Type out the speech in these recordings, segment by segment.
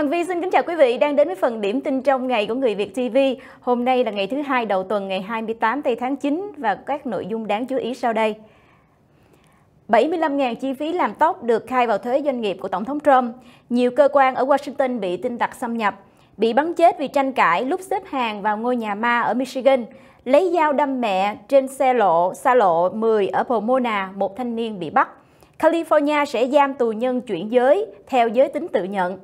Hoàng Vi xin kính chào quý vị đang đến với phần điểm tin trong ngày của Người Việt TV. Hôm nay là ngày thứ hai đầu tuần ngày 28 tây tháng 9 và các nội dung đáng chú ý sau đây. 75.000 chi phí làm tóc được khai vào thuế doanh nghiệp của Tổng thống Trump. Nhiều cơ quan ở Washington bị tin tặc xâm nhập. Bị bắn chết vì tranh cãi lúc xếp hàng vào ngôi nhà ma ở Michigan. Lấy dao đâm mẹ trên xe lộ, xa lộ 10 ở Pomona, một thanh niên bị bắt. California sẽ giam tù nhân chuyển giới theo giới tính tự nhận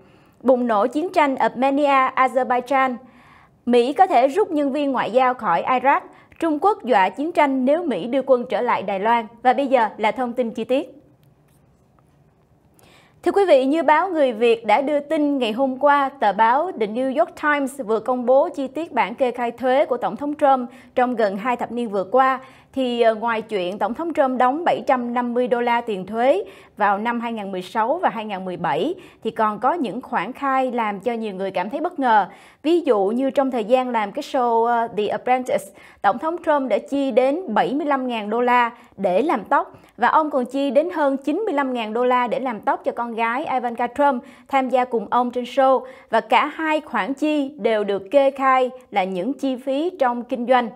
bùng nổ chiến tranh Armenia, Azerbaijan. Mỹ có thể rút nhân viên ngoại giao khỏi Iraq, Trung Quốc dọa chiến tranh nếu Mỹ đưa quân trở lại Đài Loan. Và bây giờ là thông tin chi tiết. Thưa quý vị, như báo Người Việt đã đưa tin ngày hôm qua, tờ báo The New York Times vừa công bố chi tiết bản kê khai thuế của Tổng thống Trump trong gần hai thập niên vừa qua thì ờ, ngoài chuyện Tổng thống Trump đóng 750 đô la tiền thuế vào năm 2016 và 2017 thì còn có những khoản khai làm cho nhiều người cảm thấy bất ngờ. Ví dụ như trong thời gian làm cái show ờ, The Apprentice, Tổng thống Trump đã chi đến 75.000 đô la để làm tóc và ông còn chi đến hơn 95.000 đô la để làm tóc cho con gái Ivanka Trump tham gia cùng ông trên show và cả hai khoản chi đều được kê khai là những chi phí trong kinh doanh.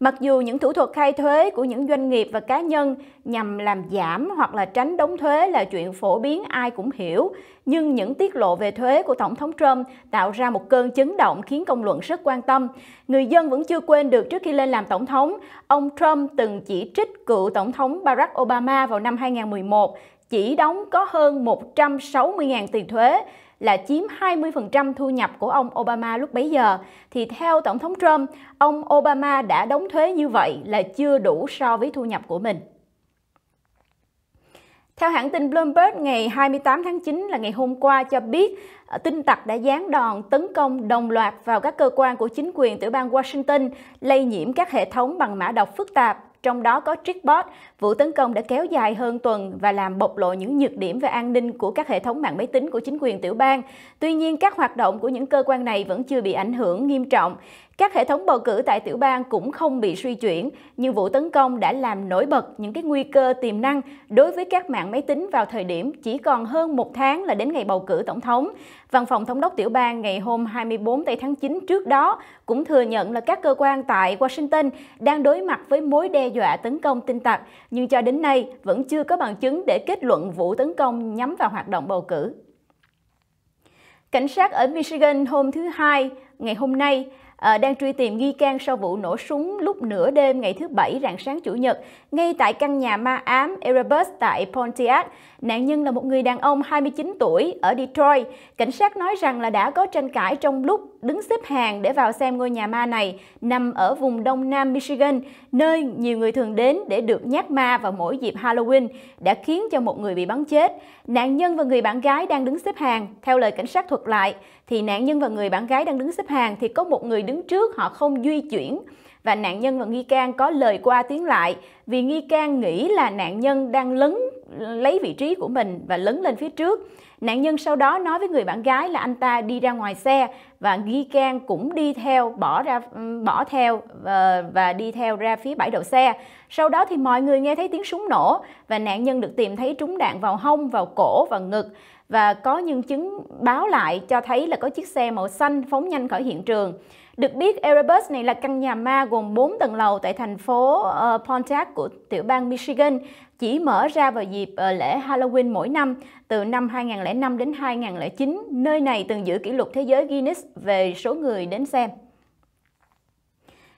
Mặc dù những thủ thuật khai thuế của những doanh nghiệp và cá nhân nhằm làm giảm hoặc là tránh đóng thuế là chuyện phổ biến ai cũng hiểu, nhưng những tiết lộ về thuế của Tổng thống Trump tạo ra một cơn chấn động khiến công luận rất quan tâm. Người dân vẫn chưa quên được trước khi lên làm Tổng thống, ông Trump từng chỉ trích cựu Tổng thống Barack Obama vào năm 2011 chỉ đóng có hơn 160.000 tiền thuế là chiếm 20% thu nhập của ông Obama lúc bấy giờ, thì theo Tổng thống Trump, ông Obama đã đóng thuế như vậy là chưa đủ so với thu nhập của mình. Theo hãng tin Bloomberg, ngày 28 tháng 9 là ngày hôm qua cho biết ờ, tin tặc đã gián đòn tấn công đồng loạt vào các cơ quan của chính quyền tiểu bang Washington, lây nhiễm các hệ thống bằng mã độc phức tạp trong đó có trickbot. Vụ tấn công đã kéo dài hơn tuần và làm bộc lộ những nhược điểm về an ninh của các hệ thống mạng máy tính của chính quyền tiểu bang. Tuy nhiên, các hoạt động của những cơ quan này vẫn chưa bị ảnh hưởng nghiêm trọng. Các hệ thống bầu cử tại tiểu bang cũng không bị suy chuyển, nhưng vụ tấn công đã làm nổi bật những cái nguy cơ tiềm năng đối với các mạng máy tính vào thời điểm chỉ còn hơn một tháng là đến ngày bầu cử tổng thống. Văn phòng thống đốc tiểu bang ngày hôm 24 tây tháng 9 trước đó cũng thừa nhận là các cơ quan tại Washington đang đối mặt với mối đe dọa tấn công tin tặc, nhưng cho đến nay vẫn chưa có bằng chứng để kết luận vụ tấn công nhắm vào hoạt động bầu cử. Cảnh sát ở Michigan hôm thứ Hai ngày hôm nay à, đang truy tìm nghi can sau vụ nổ súng lúc nửa đêm ngày thứ Bảy rạng sáng Chủ nhật ngay tại căn nhà ma ám Erebus tại Pontiac. Nạn nhân là một người đàn ông 29 tuổi ở Detroit. Cảnh sát nói rằng là đã có tranh cãi trong lúc đứng xếp hàng để vào xem ngôi nhà ma này nằm ở vùng đông nam Michigan, nơi nhiều người thường đến để được nhát ma vào mỗi dịp Halloween, đã khiến cho một người bị bắn chết. Nạn nhân và người bạn gái đang đứng xếp hàng. Theo lời cảnh sát thuật lại, thì nạn nhân và người bạn gái đang đứng xếp hàng thì có một người đứng trước họ không di chuyển và nạn nhân và nghi can có lời qua tiếng lại vì nghi can nghĩ là nạn nhân đang lấn lấy vị trí của mình và lấn lên phía trước. Nạn nhân sau đó nói với người bạn gái là anh ta đi ra ngoài xe và nghi can cũng đi theo bỏ ra bỏ theo và, ờ, và đi theo ra phía bãi đậu xe. Sau đó thì mọi người nghe thấy tiếng súng nổ và nạn nhân được tìm thấy trúng đạn vào hông, vào cổ và ngực và có nhân chứng báo lại cho thấy là có chiếc xe màu xanh phóng nhanh khỏi hiện trường. Được biết, Airbus này là căn nhà ma gồm 4 tầng lầu tại thành phố uh, Pontiac của tiểu bang Michigan chỉ mở ra vào dịp ờ, lễ Halloween mỗi năm từ năm 2005 đến 2009. Nơi này từng giữ kỷ lục thế giới Guinness về số người đến xem.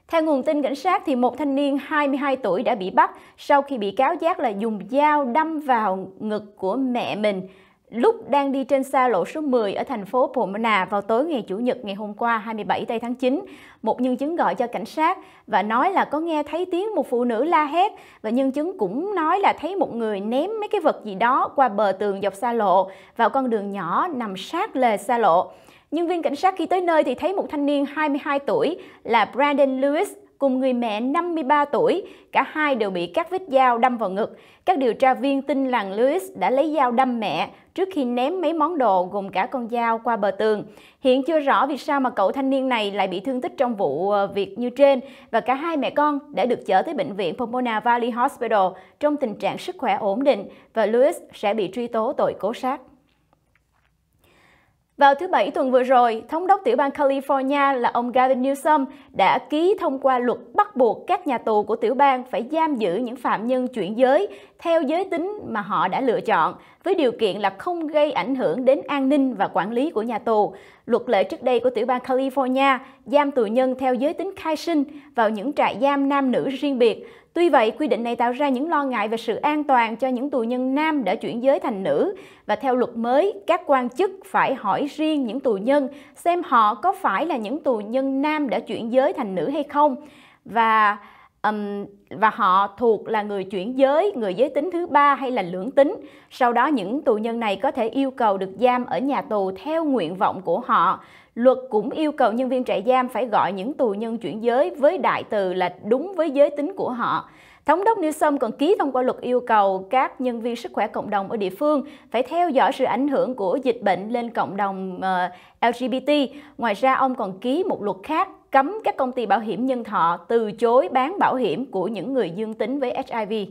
Theo nguồn tin cảnh sát, thì một thanh niên 22 tuổi đã bị bắt sau khi bị cáo giác là dùng dao đâm vào ngực của mẹ mình lúc đang đi trên xa lộ số 10 ở thành phố Pomona vào tối ngày Chủ nhật ngày hôm qua 27 tây tháng 9. Một nhân chứng gọi cho cảnh sát và nói là có nghe thấy tiếng một phụ nữ la hét và nhân chứng cũng nói là thấy một người ném mấy cái vật gì đó qua bờ tường dọc xa lộ vào con đường nhỏ nằm sát lề xa lộ. Nhân viên cảnh sát khi tới nơi thì thấy một thanh niên 22 tuổi là Brandon Lewis cùng người mẹ 53 tuổi. Cả hai đều bị các vết dao đâm vào ngực. Các điều tra viên tin rằng Lewis đã lấy dao đâm mẹ trước khi ném mấy món đồ gồm cả con dao qua bờ tường. Hiện chưa rõ vì sao mà cậu thanh niên này lại bị thương tích trong vụ ờ, việc như trên và cả hai mẹ con đã được chở tới bệnh viện Pomona Valley Hospital trong tình trạng sức khỏe ổn định và Lewis sẽ bị truy tố tội cố sát. Vào thứ Bảy tuần vừa rồi, Thống đốc tiểu bang California là ông Gavin Newsom đã ký thông qua luật bắt buộc các nhà tù của tiểu bang phải giam giữ những phạm nhân chuyển giới theo giới tính mà họ đã lựa chọn, với điều kiện là không gây ảnh hưởng đến an ninh và quản lý của nhà tù. Luật lệ trước đây của tiểu bang California giam tù nhân theo giới tính khai sinh vào những trại giam nam nữ riêng biệt, Tuy vậy, quy định này tạo ra những lo ngại về sự an toàn cho những tù nhân nam đã chuyển giới thành nữ và theo luật mới, các quan chức phải hỏi riêng những tù nhân xem họ có phải là những tù nhân nam đã chuyển giới thành nữ hay không. Và um, và họ thuộc là người chuyển giới, người giới tính thứ ba hay là lưỡng tính. Sau đó những tù nhân này có thể yêu cầu được giam ở nhà tù theo nguyện vọng của họ. Luật cũng yêu cầu nhân viên trại giam phải gọi những tù nhân chuyển giới với đại từ là đúng với giới tính của họ. Thống đốc Newsom còn ký thông qua luật yêu cầu các nhân viên sức khỏe cộng đồng ở địa phương phải theo dõi sự ảnh hưởng của dịch bệnh lên cộng đồng ờ, LGBT. Ngoài ra, ông còn ký một luật khác cấm các công ty bảo hiểm nhân thọ từ chối bán bảo hiểm của những người dương tính với HIV.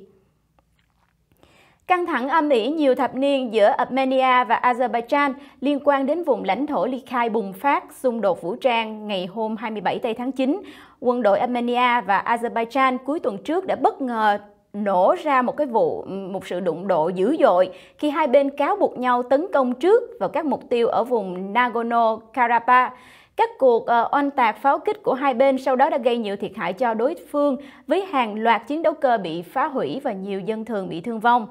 Căng thẳng âm ỉ nhiều thập niên giữa Armenia và Azerbaijan liên quan đến vùng lãnh thổ ly khai bùng phát xung đột vũ trang ngày hôm 27 tây tháng 9. Quân đội Armenia và Azerbaijan cuối tuần trước đã bất ngờ nổ ra một cái vụ một sự đụng độ dữ dội khi hai bên cáo buộc nhau tấn công trước vào các mục tiêu ở vùng Nagorno-Karabakh các cuộc ờ, oanh tạc pháo kích của hai bên sau đó đã gây nhiều thiệt hại cho đối phương với hàng loạt chiến đấu cơ bị phá hủy và nhiều dân thường bị thương vong.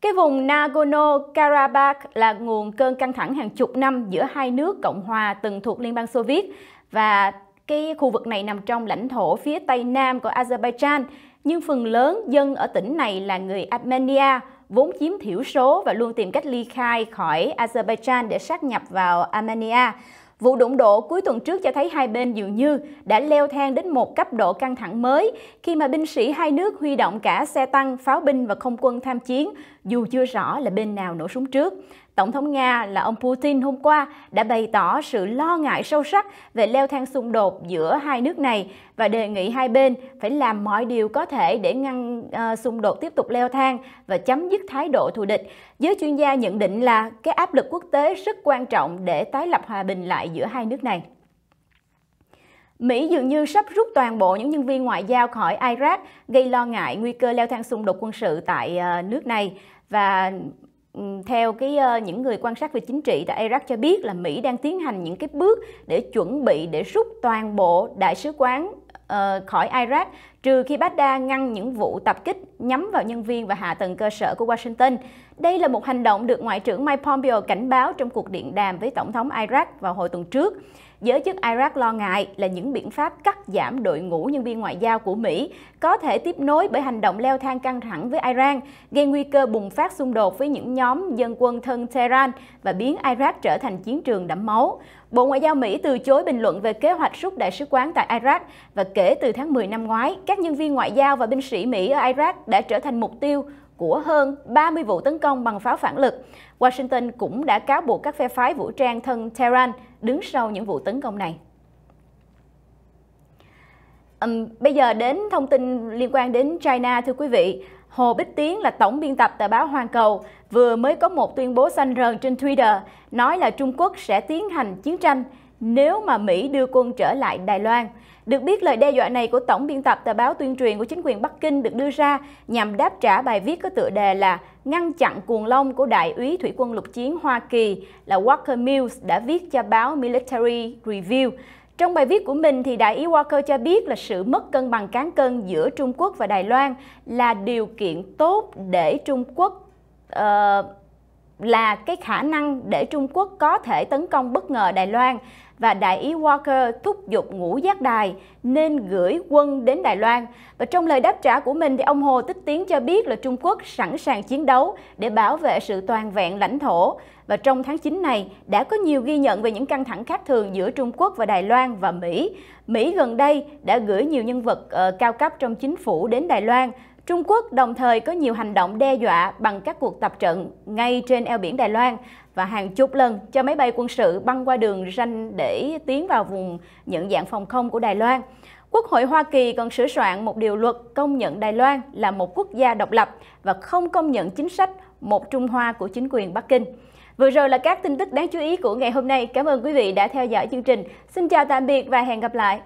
Cái vùng Nagorno-Karabakh là nguồn cơn căng thẳng hàng chục năm giữa hai nước Cộng hòa từng thuộc Liên bang Xô Viết và cái khu vực này nằm trong lãnh thổ phía tây nam của Azerbaijan, nhưng phần lớn dân ở tỉnh này là người Armenia, vốn chiếm thiểu số và luôn tìm cách ly khai khỏi Azerbaijan để sát nhập vào Armenia. Vụ đụng độ cuối tuần trước cho thấy hai bên dường như đã leo thang đến một cấp độ căng thẳng mới khi mà binh sĩ hai nước huy động cả xe tăng, pháo binh và không quân tham chiến dù chưa rõ là bên nào nổ súng trước. Tổng thống Nga là ông Putin hôm qua đã bày tỏ sự lo ngại sâu sắc về leo thang xung đột giữa hai nước này và đề nghị hai bên phải làm mọi điều có thể để ngăn ờ, xung đột tiếp tục leo thang và chấm dứt thái độ thù địch. Giới chuyên gia nhận định là cái áp lực quốc tế rất quan trọng để tái lập hòa bình lại giữa hai nước này. Mỹ dường như sắp rút toàn bộ những nhân viên ngoại giao khỏi Iraq, gây lo ngại nguy cơ leo thang xung đột quân sự tại ờ, nước này. Và Ừ, theo cái uh, những người quan sát về chính trị tại Iraq cho biết là Mỹ đang tiến hành những cái bước để chuẩn bị để rút toàn bộ đại sứ quán uh, khỏi Iraq trừ khi Baghdad ngăn những vụ tập kích nhắm vào nhân viên và hạ tầng cơ sở của Washington. Đây là một hành động được Ngoại trưởng Mike Pompeo cảnh báo trong cuộc điện đàm với Tổng thống Iraq vào hồi tuần trước. Giới chức Iraq lo ngại là những biện pháp cắt giảm đội ngũ nhân viên ngoại giao của Mỹ có thể tiếp nối bởi hành động leo thang căng thẳng với Iran, gây nguy cơ bùng phát xung đột với những nhóm dân quân thân Tehran và biến Iraq trở thành chiến trường đẫm máu. Bộ Ngoại giao Mỹ từ chối bình luận về kế hoạch rút đại sứ quán tại Iraq và kể từ tháng 10 năm ngoái, các nhân viên ngoại giao và binh sĩ Mỹ ở Iraq đã trở thành mục tiêu của hơn 30 vụ tấn công bằng pháo phản lực. Washington cũng đã cáo buộc các phe phái vũ trang thân Tehran đứng sau những vụ tấn công này. Um, bây giờ đến thông tin liên quan đến China thưa quý vị. Hồ Bích Tiến là tổng biên tập tờ báo Hoàn Cầu vừa mới có một tuyên bố xanh rờn trên Twitter nói là Trung Quốc sẽ tiến hành chiến tranh nếu mà Mỹ đưa quân trở lại Đài Loan. Được biết, lời đe dọa này của tổng biên tập tờ báo tuyên truyền của chính quyền Bắc Kinh được đưa ra nhằm đáp trả bài viết có tựa đề là Ngăn chặn cuồng long của Đại úy Thủy quân lục chiến Hoa Kỳ là Walker Mills đã viết cho báo Military Review. Trong bài viết của mình thì đại úy Walker cho biết là sự mất cân bằng cán cân giữa Trung Quốc và Đài Loan là điều kiện tốt để Trung Quốc uh, là cái khả năng để Trung Quốc có thể tấn công bất ngờ Đài Loan và đại ý Walker thúc giục ngũ giác đài nên gửi quân đến Đài Loan. Và trong lời đáp trả của mình thì ông Hồ Tích Tiến cho biết là Trung Quốc sẵn sàng chiến đấu để bảo vệ sự toàn vẹn lãnh thổ. Và trong tháng 9 này đã có nhiều ghi nhận về những căng thẳng khác thường giữa Trung Quốc và Đài Loan và Mỹ. Mỹ gần đây đã gửi nhiều nhân vật ờ, cao cấp trong chính phủ đến Đài Loan Trung Quốc đồng thời có nhiều hành động đe dọa bằng các cuộc tập trận ngay trên eo biển Đài Loan và hàng chục lần cho máy bay quân sự băng qua đường ranh để tiến vào vùng nhận dạng phòng không của Đài Loan. Quốc hội Hoa Kỳ còn sửa soạn một điều luật công nhận Đài Loan là một quốc gia độc lập và không công nhận chính sách một Trung Hoa của chính quyền Bắc Kinh. Vừa rồi là các tin tức đáng chú ý của ngày hôm nay. Cảm ơn quý vị đã theo dõi chương trình. Xin chào tạm biệt và hẹn gặp lại.